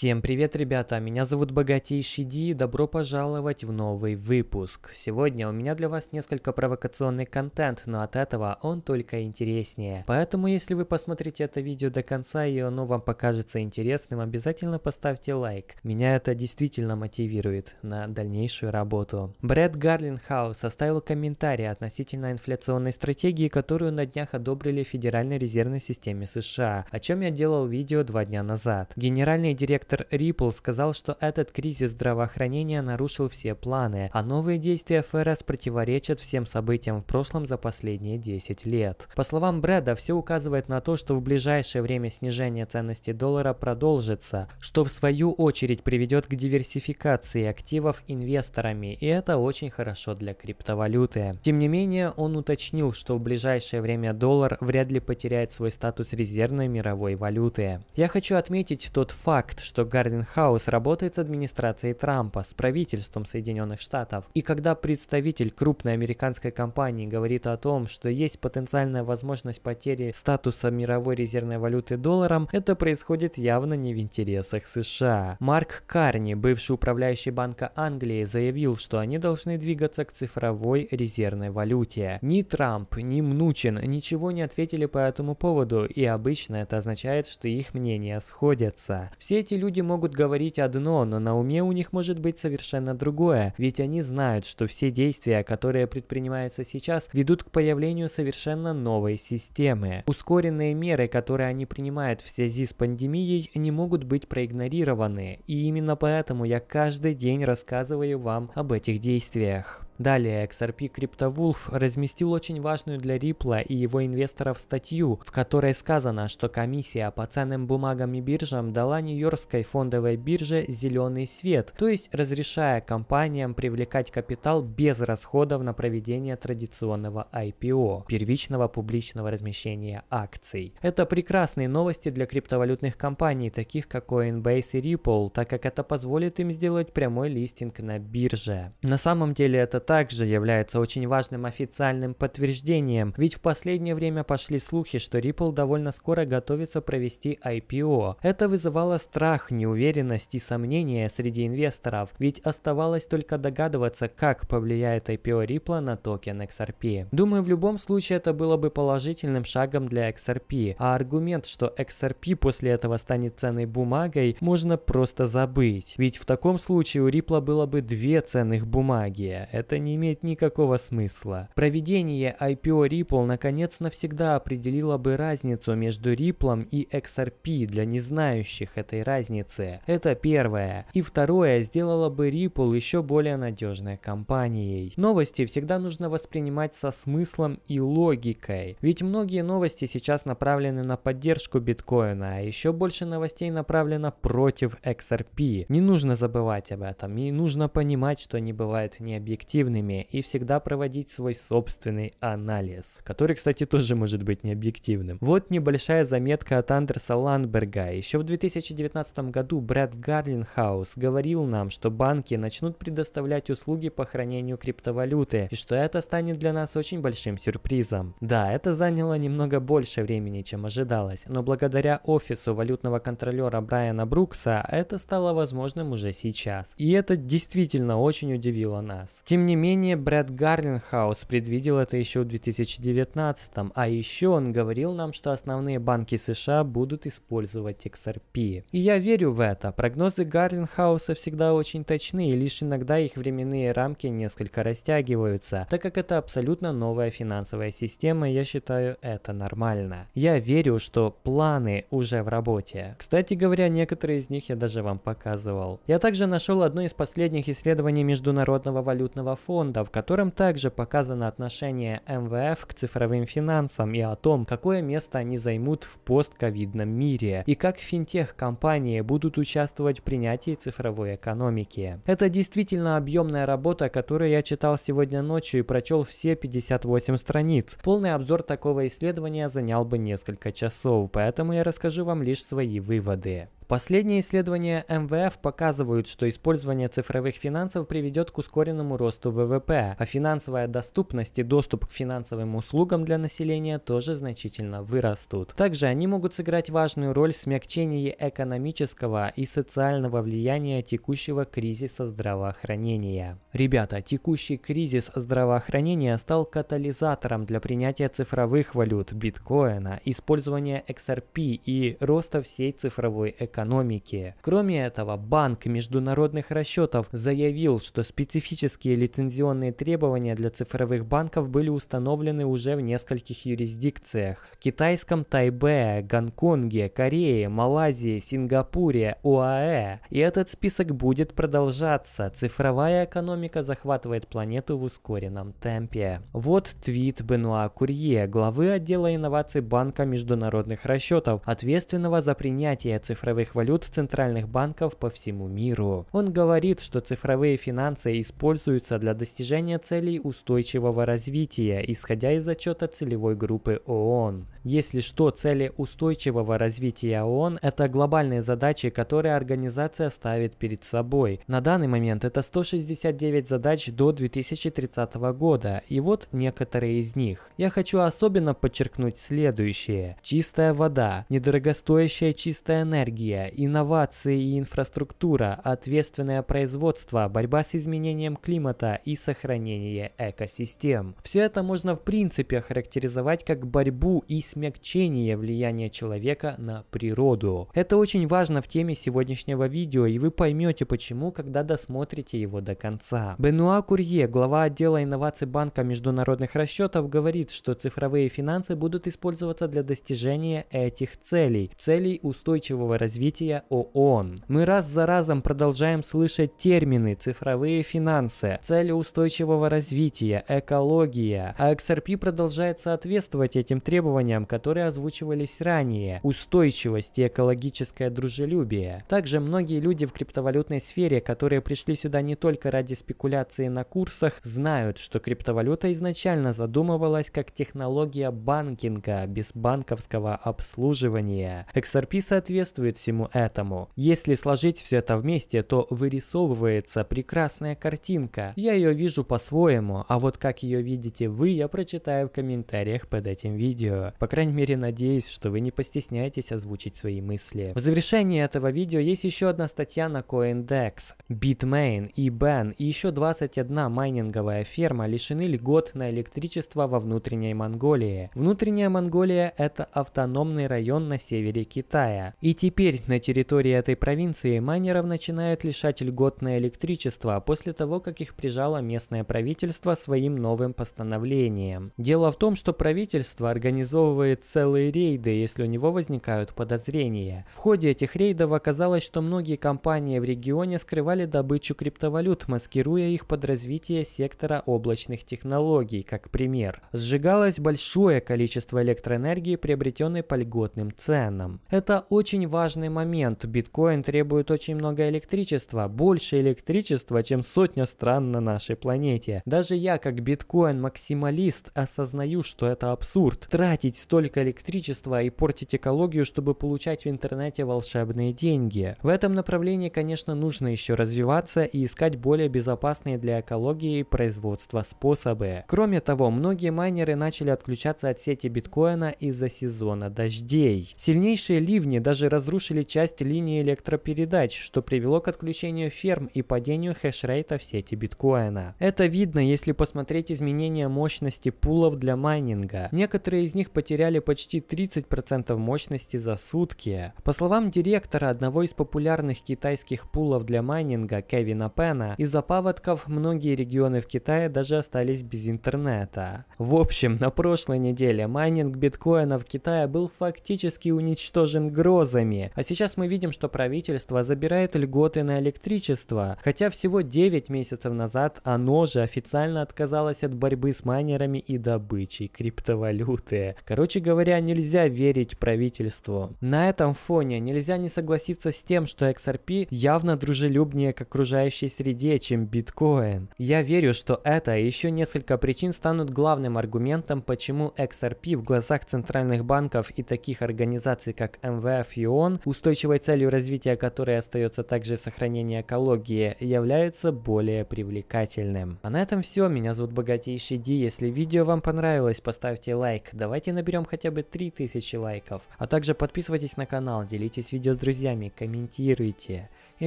Всем привет, ребята! Меня зовут Богатейший Ди и добро пожаловать в новый выпуск. Сегодня у меня для вас несколько провокационный контент, но от этого он только интереснее. Поэтому, если вы посмотрите это видео до конца и оно вам покажется интересным, обязательно поставьте лайк. Меня это действительно мотивирует на дальнейшую работу. Брэд Гарлинхаус оставил комментарий относительно инфляционной стратегии, которую на днях одобрили в Федеральной резервной системе США, о чем я делал видео два дня назад. Генеральный директор Директор Ripple сказал, что этот кризис здравоохранения нарушил все планы, а новые действия ФРС противоречат всем событиям в прошлом за последние 10 лет. По словам Брэда, все указывает на то, что в ближайшее время снижение ценности доллара продолжится, что в свою очередь приведет к диверсификации активов инвесторами, и это очень хорошо для криптовалюты. Тем не менее, он уточнил, что в ближайшее время доллар вряд ли потеряет свой статус резервной мировой валюты. Я хочу отметить тот факт, что что Гарден Хаус работает с администрацией Трампа, с правительством Соединенных Штатов. И когда представитель крупной американской компании говорит о том, что есть потенциальная возможность потери статуса мировой резервной валюты долларом, это происходит явно не в интересах США. Марк Карни, бывший управляющий Банка Англии, заявил, что они должны двигаться к цифровой резервной валюте. Ни Трамп, ни Мнучин ничего не ответили по этому поводу, и обычно это означает, что их мнения сходятся. Все эти люди люди могут говорить одно, но на уме у них может быть совершенно другое, ведь они знают, что все действия, которые предпринимаются сейчас, ведут к появлению совершенно новой системы. Ускоренные меры, которые они принимают в связи с пандемией, не могут быть проигнорированы, и именно поэтому я каждый день рассказываю вам об этих действиях. Далее, XRP CryptoWolf разместил очень важную для Ripple и его инвесторов статью, в которой сказано, что комиссия по ценным бумагам и биржам дала Нью-Йоркской фондовой бирже зеленый свет, то есть разрешая компаниям привлекать капитал без расходов на проведение традиционного IPO, первичного публичного размещения акций. Это прекрасные новости для криптовалютных компаний, таких как Coinbase и Ripple, так как это позволит им сделать прямой листинг на бирже. На самом деле этот также является очень важным официальным подтверждением, ведь в последнее время пошли слухи, что Ripple довольно скоро готовится провести IPO. Это вызывало страх, неуверенность и сомнения среди инвесторов, ведь оставалось только догадываться, как повлияет IPO Ripple на токен XRP. Думаю, в любом случае это было бы положительным шагом для XRP, а аргумент, что XRP после этого станет ценной бумагой, можно просто забыть. Ведь в таком случае у Ripple было бы две ценных бумаги. Это не имеет никакого смысла. Проведение IPO Ripple наконец навсегда определило бы разницу между Ripple и XRP для незнающих этой разницы. Это первое. И второе, сделало бы Ripple еще более надежной компанией. Новости всегда нужно воспринимать со смыслом и логикой. Ведь многие новости сейчас направлены на поддержку биткоина, а еще больше новостей направлено против XRP. Не нужно забывать об этом и нужно понимать, что не бывает необъективно объективными и всегда проводить свой собственный анализ, который, кстати, тоже может быть необъективным. Вот небольшая заметка от Андерса Ландберга. Еще в 2019 году Брэд Гарлинхаус говорил нам, что банки начнут предоставлять услуги по хранению криптовалюты, и что это станет для нас очень большим сюрпризом. Да, это заняло немного больше времени, чем ожидалось, но благодаря офису валютного контролера Брайана Брукса это стало возможным уже сейчас. И это действительно очень удивило нас. Тем не не менее, Брэд Гарлинхаус предвидел это еще в 2019, а еще он говорил нам, что основные банки США будут использовать XRP. И я верю в это. Прогнозы Гарлинхауса всегда очень точны, и лишь иногда их временные рамки несколько растягиваются, так как это абсолютно новая финансовая система, я считаю это нормально. Я верю, что планы уже в работе. Кстати говоря, некоторые из них я даже вам показывал. Я также нашел одно из последних исследований Международного валютного фонда, в котором также показано отношение МВФ к цифровым финансам и о том, какое место они займут в постковидном мире и как финтех-компании будут участвовать в принятии цифровой экономики. Это действительно объемная работа, которую я читал сегодня ночью и прочел все 58 страниц. Полный обзор такого исследования занял бы несколько часов, поэтому я расскажу вам лишь свои выводы. Последние исследования МВФ показывают, что использование цифровых финансов приведет к ускоренному росту ВВП, а финансовая доступность и доступ к финансовым услугам для населения тоже значительно вырастут. Также они могут сыграть важную роль в смягчении экономического и социального влияния текущего кризиса здравоохранения. Ребята, текущий кризис здравоохранения стал катализатором для принятия цифровых валют, биткоина, использования XRP и роста всей цифровой экономики экономики. Кроме этого, Банк международных расчетов заявил, что специфические лицензионные требования для цифровых банков были установлены уже в нескольких юрисдикциях – китайском Тайбе, Гонконге, Корее, Малайзии, Сингапуре, ОАЭ. И этот список будет продолжаться. Цифровая экономика захватывает планету в ускоренном темпе. Вот твит Бенуа Курье, главы отдела инноваций Банка международных расчетов, ответственного за принятие цифровых цифровых валют центральных банков по всему миру. Он говорит, что цифровые финансы используются для достижения целей устойчивого развития, исходя из отчета целевой группы ООН. Если что, цели устойчивого развития ООН – это глобальные задачи, которые организация ставит перед собой. На данный момент это 169 задач до 2030 года, и вот некоторые из них. Я хочу особенно подчеркнуть следующее. Чистая вода, недорогостоящая чистая энергия, Технология, инновации и инфраструктура, ответственное производство, борьба с изменением климата и сохранение экосистем. Все это можно в принципе охарактеризовать как борьбу и смягчение влияния человека на природу. Это очень важно в теме сегодняшнего видео, и вы поймете почему, когда досмотрите его до конца. Бенуа Курье, глава отдела инноваций Банка международных расчетов, говорит, что цифровые финансы будут использоваться для достижения этих целей, целей устойчивого развития развития ООН. Мы раз за разом продолжаем слышать термины «цифровые финансы», «цели устойчивого развития», «экология», а XRP продолжает соответствовать этим требованиям, которые озвучивались ранее – устойчивость и экологическое дружелюбие. Также многие люди в криптовалютной сфере, которые пришли сюда не только ради спекуляции на курсах, знают, что криптовалюта изначально задумывалась как технология банкинга без банковского обслуживания. XRP соответствует всему этому. Если сложить все это вместе, то вырисовывается прекрасная картинка. Я ее вижу по-своему, а вот как ее видите вы, я прочитаю в комментариях под этим видео. По крайней мере, надеюсь, что вы не постесняетесь озвучить свои мысли. В завершении этого видео есть еще одна статья на CoinDex. Bitmain, eBan и еще 21 майнинговая ферма лишены льгот на электричество во внутренней Монголии. Внутренняя Монголия – это автономный район на севере Китая. И теперь Теперь на территории этой провинции майнеров начинают лишать льготное электричество после того, как их прижало местное правительство своим новым постановлением. Дело в том, что правительство организовывает целые рейды, если у него возникают подозрения. В ходе этих рейдов оказалось, что многие компании в регионе скрывали добычу криптовалют, маскируя их под развитие сектора облачных технологий, как пример. Сжигалось большое количество электроэнергии, приобретенной по льготным ценам. Это очень важный момент. Биткоин требует очень много электричества, больше электричества, чем сотня стран на нашей планете. Даже я, как биткоин-максималист, осознаю, что это абсурд. Тратить столько электричества и портить экологию, чтобы получать в интернете волшебные деньги. В этом направлении, конечно, нужно еще развиваться и искать более безопасные для экологии и производства способы. Кроме того, многие майнеры начали отключаться от сети биткоина из-за сезона дождей. Сильнейшие ливни даже разрушили перерезали часть линии электропередач, что привело к отключению ферм и падению хешрейта в сети биткоина. Это видно, если посмотреть изменения мощности пулов для майнинга. Некоторые из них потеряли почти 30% мощности за сутки. По словам директора одного из популярных китайских пулов для майнинга Кевина Пена, из-за паводков многие регионы в Китае даже остались без интернета. В общем, на прошлой неделе майнинг биткоина в Китае был фактически уничтожен грозами, а Сейчас мы видим, что правительство забирает льготы на электричество, хотя всего 9 месяцев назад оно же официально отказалось от борьбы с майнерами и добычей криптовалюты. Короче говоря, нельзя верить правительству. На этом фоне нельзя не согласиться с тем, что XRP явно дружелюбнее к окружающей среде, чем биткоин. Я верю, что это и еще несколько причин станут главным аргументом, почему XRP в глазах центральных банков и таких организаций, как МВФ и ООН, устойчивой целью развития которой остается также сохранение экологии, является более привлекательным. А на этом все, меня зовут Богатейший Ди, если видео вам понравилось, поставьте лайк, давайте наберем хотя бы 3000 лайков, а также подписывайтесь на канал, делитесь видео с друзьями, комментируйте и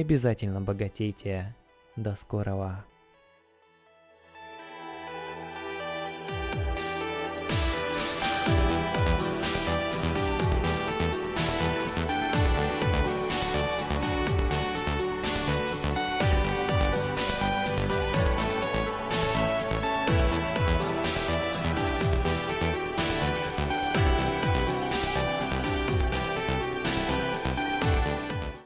обязательно богатейте. До скорого!